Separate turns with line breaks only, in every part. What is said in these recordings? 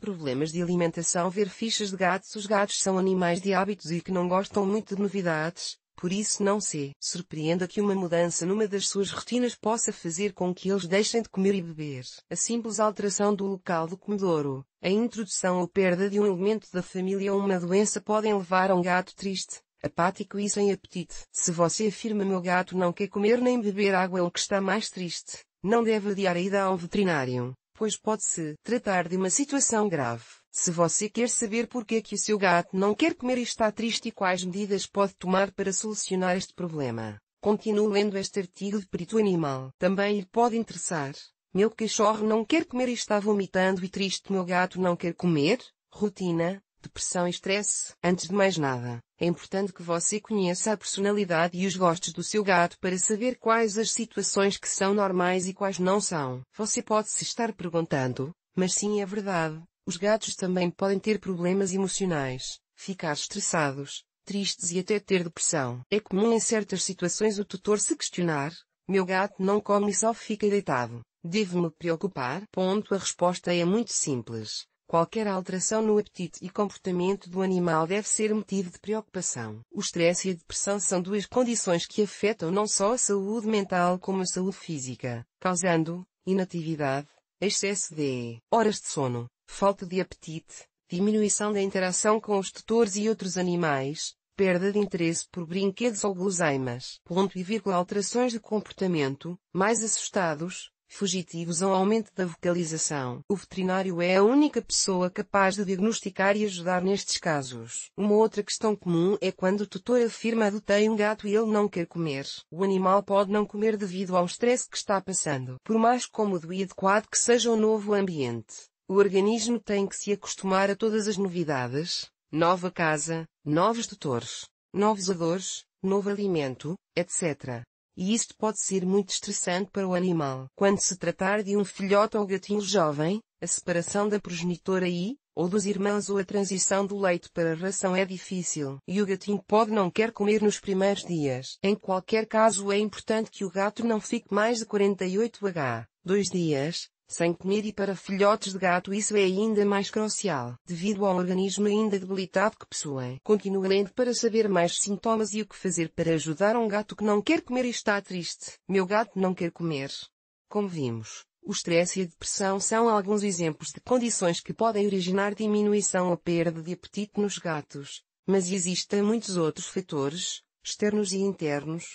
Problemas de alimentação Ver fichas de gatos Os gatos são animais de hábitos e que não gostam muito de novidades, por isso não se surpreenda que uma mudança numa das suas rotinas possa fazer com que eles deixem de comer e beber. A simples alteração do local do comedouro, a introdução ou perda de um elemento da família ou uma doença podem levar a um gato triste, apático e sem apetite. Se você afirma meu gato não quer comer nem beber água é o que está mais triste, não deve adiar a ida a um veterinário pois pode-se tratar de uma situação grave. Se você quer saber por é que o seu gato não quer comer e está triste e quais medidas pode tomar para solucionar este problema, continue lendo este artigo de perito animal. Também lhe pode interessar. Meu cachorro não quer comer e está vomitando e triste. Meu gato não quer comer. Rotina, depressão e estresse. Antes de mais nada, é importante que você conheça a personalidade e os gostos do seu gato para saber quais as situações que são normais e quais não são. Você pode se estar perguntando, mas sim é verdade, os gatos também podem ter problemas emocionais, ficar estressados, tristes e até ter depressão. É comum em certas situações o tutor se questionar, meu gato não come e só fica deitado. Devo-me preocupar? Ponto. A resposta é muito simples. Qualquer alteração no apetite e comportamento do animal deve ser motivo de preocupação. O estresse e a depressão são duas condições que afetam não só a saúde mental como a saúde física, causando inatividade, excesso de horas de sono, falta de apetite, diminuição da interação com os tutores e outros animais, perda de interesse por brinquedos ou guloseimas. Ponto e vírgula alterações de comportamento, mais assustados, fugitivos ou aumento da vocalização. O veterinário é a única pessoa capaz de diagnosticar e ajudar nestes casos. Uma outra questão comum é quando o tutor afirma adotei um gato e ele não quer comer. O animal pode não comer devido ao stress que está passando. Por mais cômodo e adequado que seja o novo ambiente, o organismo tem que se acostumar a todas as novidades, nova casa, novos tutores, novos odores, novo alimento, etc e isto pode ser muito estressante para o animal. Quando se tratar de um filhote ou gatinho jovem, a separação da progenitora e, ou dos irmãos ou a transição do leite para a ração é difícil e o gatinho pode não quer comer nos primeiros dias. Em qualquer caso é importante que o gato não fique mais de 48 h, dois dias, sem comer e para filhotes de gato isso é ainda mais crucial, devido ao organismo ainda debilitado que possuem. Continua lendo para saber mais sintomas e o que fazer para ajudar um gato que não quer comer e está triste. Meu gato não quer comer. Como vimos, o estresse e a depressão são alguns exemplos de condições que podem originar diminuição ou perda de apetite nos gatos, mas existem muitos outros fatores, externos e internos,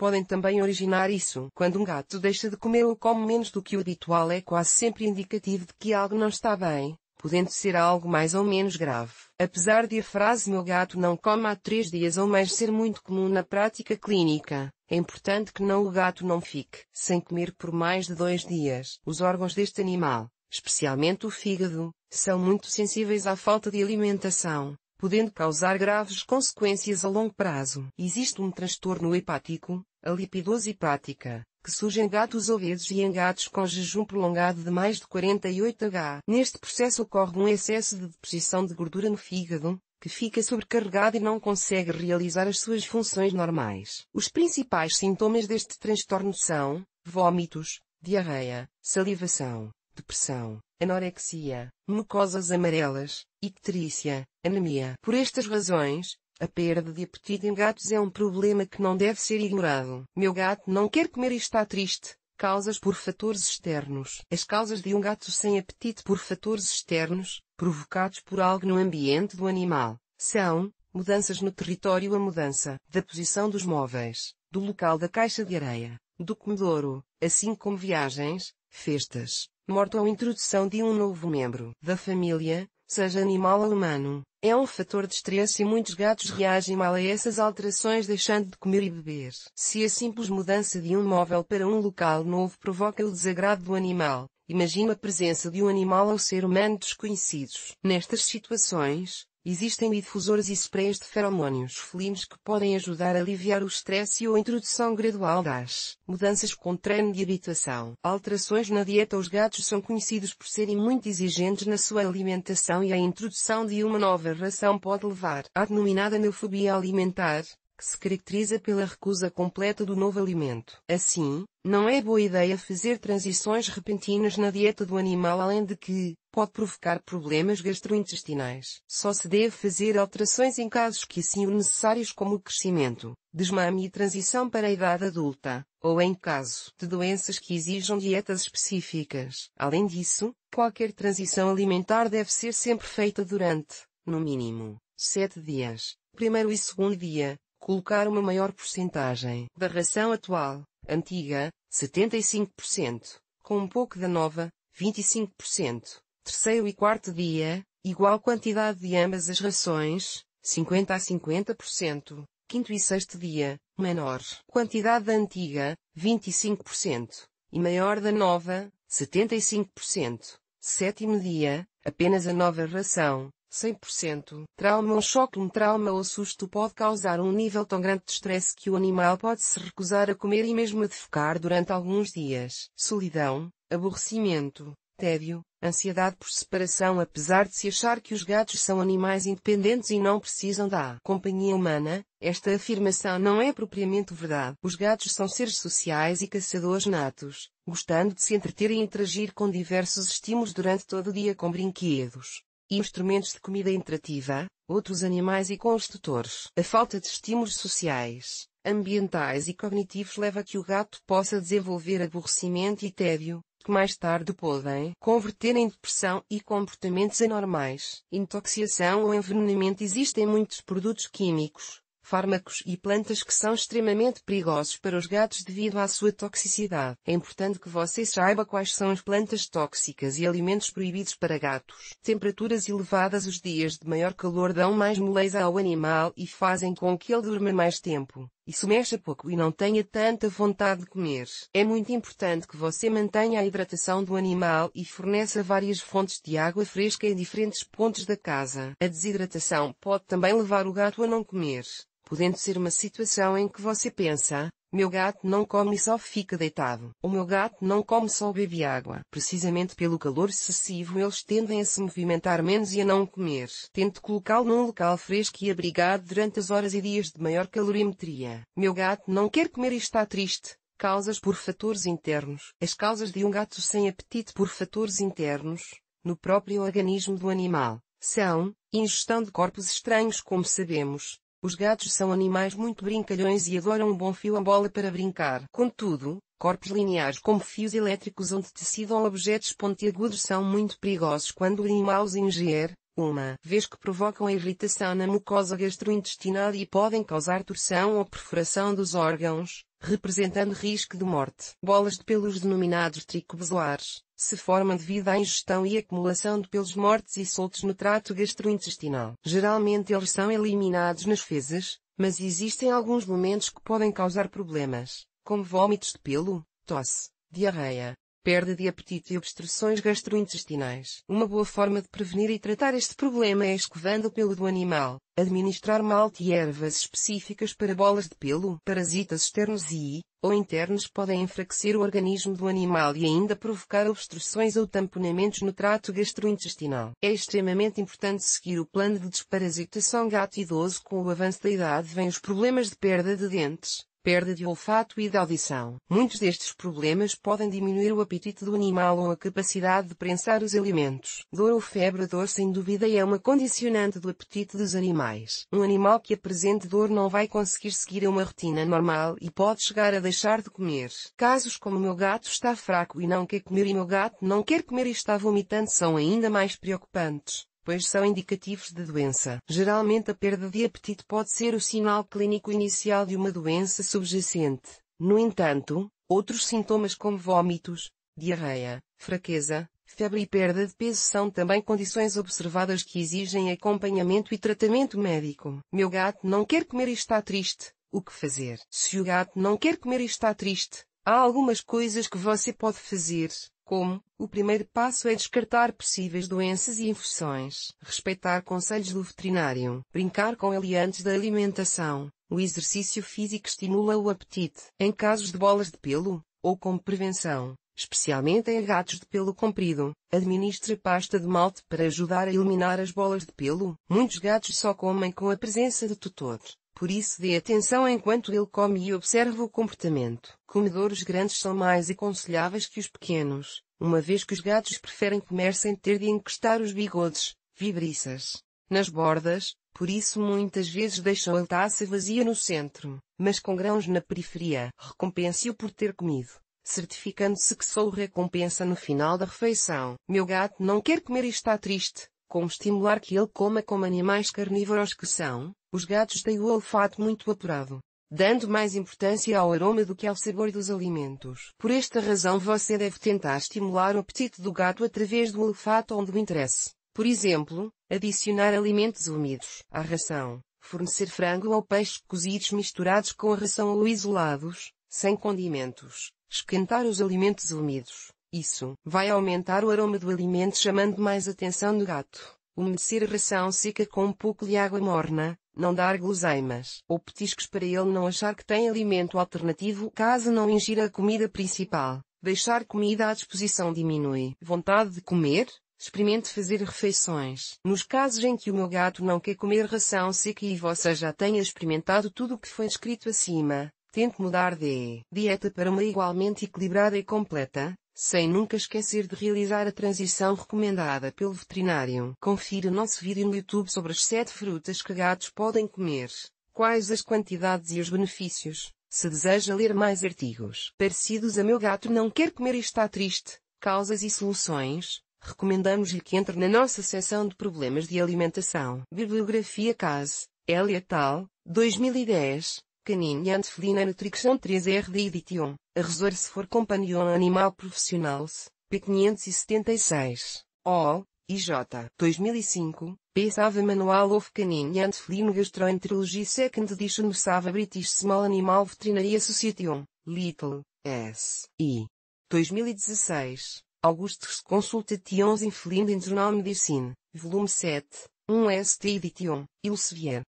podem também originar isso. Quando um gato deixa de comer ou come menos do que o habitual é quase sempre indicativo de que algo não está bem, podendo ser algo mais ou menos grave. Apesar de a frase meu gato não come há três dias ou mais ser muito comum na prática clínica, é importante que não o gato não fique sem comer por mais de dois dias. Os órgãos deste animal, especialmente o fígado, são muito sensíveis à falta de alimentação, podendo causar graves consequências a longo prazo. Existe um transtorno hepático, a lipidose hepática, que surge em gatos obesos e em gatos com jejum prolongado de mais de 48H. Neste processo ocorre um excesso de deposição de gordura no fígado, que fica sobrecarregado e não consegue realizar as suas funções normais. Os principais sintomas deste transtorno são vômitos, diarreia, salivação, depressão, anorexia, mucosas amarelas, icterícia, anemia. Por estas razões, a perda de apetite em gatos é um problema que não deve ser ignorado. Meu gato não quer comer e está triste. Causas por fatores externos. As causas de um gato sem apetite por fatores externos, provocados por algo no ambiente do animal, são mudanças no território, a mudança da posição dos móveis, do local da caixa de areia, do comedouro, assim como viagens, festas, morte ou introdução de um novo membro da família, seja animal ou humano, é um fator de estresse e muitos gatos reagem mal a essas alterações deixando de comer e beber. Se a simples mudança de um móvel para um local novo provoca o desagrado do animal, imagina a presença de um animal ou ser humano desconhecidos. Nestas situações, Existem difusores e sprays de feromônios felinos que podem ajudar a aliviar o estresse ou a introdução gradual das mudanças com treino de habitação. Alterações na dieta Os gatos são conhecidos por serem muito exigentes na sua alimentação e a introdução de uma nova ração pode levar à denominada neofobia alimentar, que se caracteriza pela recusa completa do novo alimento. Assim, não é boa ideia fazer transições repentinas na dieta do animal além de que, pode provocar problemas gastrointestinais. Só se deve fazer alterações em casos que assim o necessários como o crescimento, desmame e transição para a idade adulta, ou em caso de doenças que exijam dietas específicas. Além disso, qualquer transição alimentar deve ser sempre feita durante, no mínimo, sete dias, primeiro e segundo dia, Colocar uma maior porcentagem da ração atual, antiga, 75%, com um pouco da nova, 25%, terceiro e quarto dia, igual quantidade de ambas as rações, 50 a 50%, quinto e sexto dia, menor quantidade da antiga, 25%, e maior da nova, 75%, sétimo dia, apenas a nova ração, 100%. Trauma Um choque, um trauma ou susto pode causar um nível tão grande de estresse que o animal pode se recusar a comer e mesmo a defecar durante alguns dias. Solidão, aborrecimento, tédio, ansiedade por separação apesar de se achar que os gatos são animais independentes e não precisam da companhia humana, esta afirmação não é propriamente verdade. Os gatos são seres sociais e caçadores natos, gostando de se entreter e interagir com diversos estímulos durante todo o dia com brinquedos, instrumentos de comida interativa, outros animais e construtores, A falta de estímulos sociais, ambientais e cognitivos leva a que o gato possa desenvolver aborrecimento e tédio, que mais tarde podem converter em depressão e comportamentos anormais. Intoxicação ou envenenamento Existem muitos produtos químicos, fármacos e plantas que são extremamente perigosos para os gatos devido à sua toxicidade. É importante que você saiba quais são as plantas tóxicas e alimentos proibidos para gatos. Temperaturas elevadas os dias de maior calor dão mais moleza ao animal e fazem com que ele durma mais tempo. Isso mexa pouco e não tenha tanta vontade de comer. É muito importante que você mantenha a hidratação do animal e forneça várias fontes de água fresca em diferentes pontos da casa. A desidratação pode também levar o gato a não comer podendo ser uma situação em que você pensa, meu gato não come e só fica deitado. O meu gato não come só bebe água. Precisamente pelo calor excessivo eles tendem a se movimentar menos e a não comer. Tente colocá-lo num local fresco e abrigado durante as horas e dias de maior calorimetria. Meu gato não quer comer e está triste. Causas por fatores internos. As causas de um gato sem apetite por fatores internos, no próprio organismo do animal, são ingestão de corpos estranhos, como sabemos, os gatos são animais muito brincalhões e adoram um bom fio à bola para brincar. Contudo, corpos lineares como fios elétricos onde decidam objetos pontiagudos são muito perigosos quando o animal os ingere, uma vez que provocam irritação na mucosa gastrointestinal e podem causar torção ou perfuração dos órgãos, representando risco de morte. Bolas de pelos denominados tricobesoares se formam devido à ingestão e acumulação de pelos mortos e soltos no trato gastrointestinal. Geralmente eles são eliminados nas fezes, mas existem alguns momentos que podem causar problemas, como vômitos de pelo, tosse, diarreia, perda de apetite e obstruções gastrointestinais. Uma boa forma de prevenir e tratar este problema é escovando o pelo do animal, administrar malte e ervas específicas para bolas de pelo. Parasitas externos e ou internos podem enfraquecer o organismo do animal e ainda provocar obstruções ou tamponamentos no trato gastrointestinal. É extremamente importante seguir o plano de desparasitação gato idoso com o avanço da idade vêm os problemas de perda de dentes perda de olfato e de audição. Muitos destes problemas podem diminuir o apetite do animal ou a capacidade de prensar os alimentos. Dor ou febre A dor sem dúvida é uma condicionante do apetite dos animais. Um animal que apresente dor não vai conseguir seguir uma rotina normal e pode chegar a deixar de comer. Casos como meu gato está fraco e não quer comer e meu gato não quer comer e está vomitando são ainda mais preocupantes pois são indicativos de doença. Geralmente a perda de apetite pode ser o sinal clínico inicial de uma doença subjacente. No entanto, outros sintomas como vômitos, diarreia, fraqueza, febre e perda de peso são também condições observadas que exigem acompanhamento e tratamento médico. Meu gato não quer comer e está triste. O que fazer? Se o gato não quer comer e está triste, há algumas coisas que você pode fazer como, o primeiro passo é descartar possíveis doenças e infecções, respeitar conselhos do veterinário, brincar com ele antes da alimentação, o exercício físico estimula o apetite. Em casos de bolas de pelo, ou como prevenção, especialmente em gatos de pelo comprido. Administre pasta de malte para ajudar a eliminar as bolas de pelo. Muitos gatos só comem com a presença de tutor. Por isso dê atenção enquanto ele come e observe o comportamento. Comedores grandes são mais aconselháveis que os pequenos, uma vez que os gatos preferem comer sem ter de encostar os bigodes, vibriças, nas bordas, por isso muitas vezes deixam a taça vazia no centro, mas com grãos na periferia. Recompense-o por ter comido, certificando-se que só o recompensa no final da refeição. Meu gato não quer comer e está triste, como estimular que ele coma como animais carnívoros que são? Os gatos têm o olfato muito apurado, dando mais importância ao aroma do que ao sabor dos alimentos. Por esta razão você deve tentar estimular o apetite do gato através do olfato onde o interesse. Por exemplo, adicionar alimentos úmidos à ração, fornecer frango ou peixe cozidos misturados com a ração ou isolados, sem condimentos, esquentar os alimentos úmidos. Isso vai aumentar o aroma do alimento chamando mais atenção do gato. Umedecer a ração seca com um pouco de água morna, não dar guloseimas ou petiscos para ele não achar que tem alimento alternativo caso não ingira a comida principal. Deixar comida à disposição diminui vontade de comer, experimente fazer refeições. Nos casos em que o meu gato não quer comer ração seca e você já tenha experimentado tudo o que foi escrito acima, tente mudar de dieta para uma igualmente equilibrada e completa, sem nunca esquecer de realizar a transição recomendada pelo veterinário. Confira nosso vídeo no YouTube sobre as 7 frutas que gatos podem comer, quais as quantidades e os benefícios. Se deseja ler mais artigos parecidos a Meu Gato Não Quer Comer e Está Triste, Causas e Soluções, recomendamos-lhe que entre na nossa seção de problemas de alimentação. Bibliografia CASE, Elia Tal, 2010 canine Feline Nutrition 3R Edition, a Resource for Companion Animal Professionals, P576, O, j, 2005, Pesava Manual of Canine and Feline Gastroenterology Second Edition Sava British Small Animal Veterinary Association, Little, S. I. 2016, Augustus Consultations in Feline Journal Medicine, Volume 7, 1 ST Edition, Ilsevier.